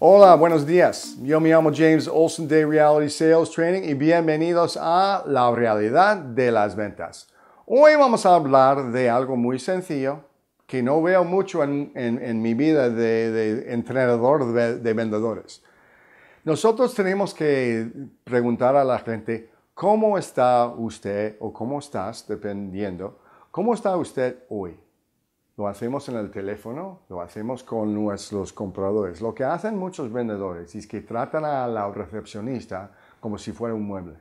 Hola, buenos días. Yo me llamo James Olson de Reality Sales Training y bienvenidos a La Realidad de las Ventas. Hoy vamos a hablar de algo muy sencillo que no veo mucho en, mi vida de, entrenador de, vendedores. Nosotros tenemos que preguntar a la gente cómo está usted o cómo estás, dependiendo, cómo está usted hoy lo hacemos en el teléfono, lo hacemos con nuestros compradores. Lo que hacen muchos vendedores es que tratan a la recepcionista como si fuera un mueble.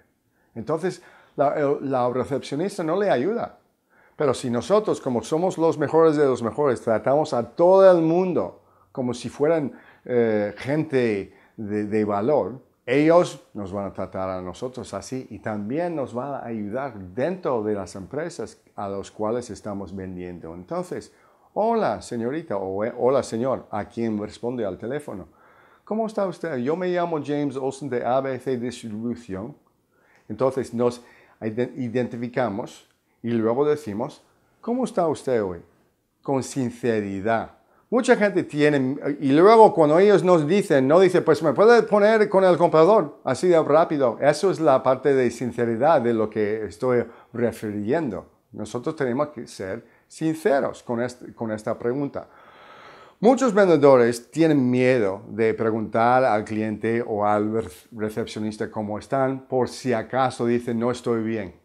Entonces, la, recepcionista no le ayuda. Pero si nosotros, como somos los mejores de los mejores, tratamos a todo el mundo como si fueran eh, gente de, de valor, ellos nos van a tratar a nosotros así y también nos van a ayudar dentro de las empresas a las cuales estamos vendiendo. Entonces, Hola, señorita, o hola, señor, a quien responde al teléfono. ¿Cómo está usted? Yo me llamo James Olsen de ABC Distribución. Entonces nos identificamos y luego decimos, ¿cómo está usted hoy? Con sinceridad. Mucha gente tiene, y luego cuando ellos nos dicen, no dice, pues me puede poner con el comprador, así de rápido. Eso es la parte de sinceridad de lo que estoy refiriendo. Nosotros tenemos que ser sinceros con, esta pregunta. Muchos vendedores tienen miedo de preguntar al cliente o al recepcionista cómo están por si acaso dicen no estoy bien.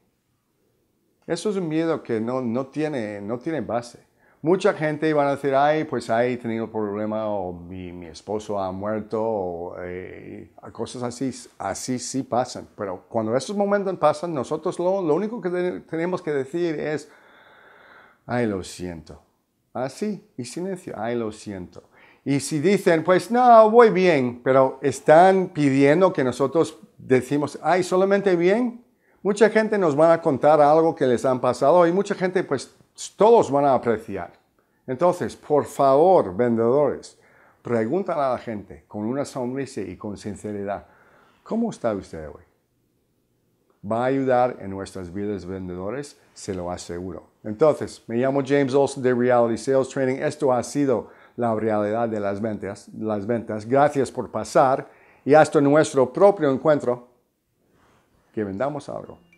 Eso es un miedo que no, tiene, no tiene base. Mucha gente va a decir, ay, pues ahí he tenido problema o mi, esposo ha muerto o eh", cosas así, así sí pasan. Pero cuando esos momentos pasan, nosotros lo, lo único que tenemos que decir es, ay lo siento. Así, ah, y silencio, ay lo siento. Y si dicen, pues no, voy bien, pero están pidiendo que nosotros decimos, ay, solamente bien, mucha gente nos va a contar algo que les han pasado y mucha gente, pues todos van a apreciar. Entonces, por favor, vendedores, pregúntale a la gente con una sonrisa y con sinceridad, ¿cómo está usted hoy? va a ayudar en nuestras vidas vendedores, se lo aseguro. Entonces, me llamo James Olson de Reality Sales Training. Esto ha sido la realidad de las ventas. Las ventas. Gracias por pasar y hasta nuestro propio encuentro. Que vendamos algo.